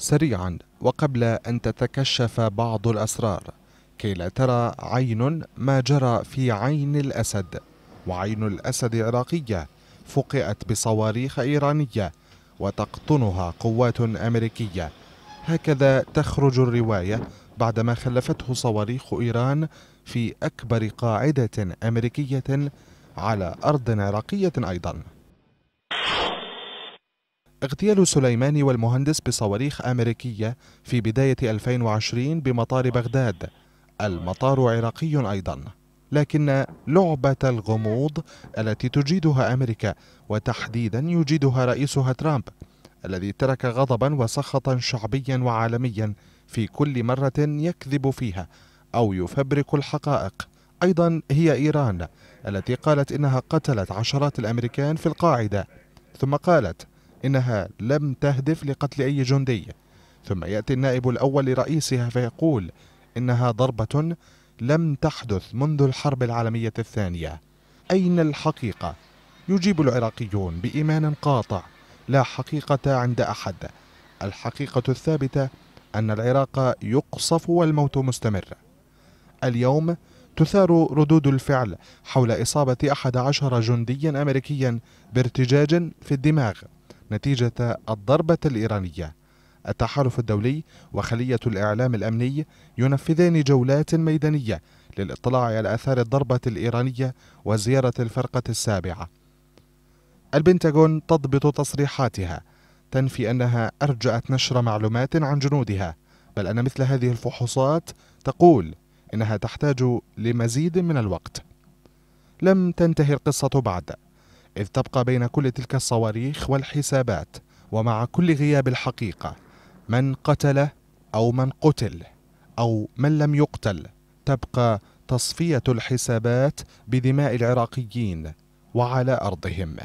سريعا وقبل أن تتكشف بعض الأسرار كي لا ترى عين ما جرى في عين الأسد وعين الأسد العراقية فقئت بصواريخ إيرانية وتقطنها قوات أمريكية هكذا تخرج الرواية بعدما خلفته صواريخ إيران في أكبر قاعدة أمريكية على أرض عراقية أيضاً اغتيال سليماني والمهندس بصواريخ أمريكية في بداية 2020 بمطار بغداد المطار عراقي أيضا لكن لعبة الغموض التي تجيدها أمريكا وتحديدا يجيدها رئيسها ترامب الذي ترك غضبا وسخطا شعبيا وعالميا في كل مرة يكذب فيها أو يفبرك الحقائق أيضا هي إيران التي قالت إنها قتلت عشرات الأمريكان في القاعدة ثم قالت إنها لم تهدف لقتل أي جندي ثم يأتي النائب الأول لرئيسها فيقول إنها ضربة لم تحدث منذ الحرب العالمية الثانية أين الحقيقة؟ يجيب العراقيون بإيمان قاطع لا حقيقة عند أحد الحقيقة الثابتة أن العراق يقصف والموت مستمر اليوم تثار ردود الفعل حول إصابة أحد عشر جنديا أمريكيا بارتجاج في الدماغ نتيجة الضربة الإيرانية التحالف الدولي وخلية الإعلام الأمني ينفذان جولات ميدانية للاطلاع على آثار الضربة الإيرانية وزيارة الفرقة السابعة البنتاغون تضبط تصريحاتها تنفي أنها أرجأت نشر معلومات عن جنودها بل أن مثل هذه الفحوصات تقول إنها تحتاج لمزيد من الوقت لم تنتهي القصة بعد إذ تبقى بين كل تلك الصواريخ والحسابات ومع كل غياب الحقيقة من قتل أو من قتل أو من لم يقتل تبقى تصفية الحسابات بدماء العراقيين وعلى أرضهم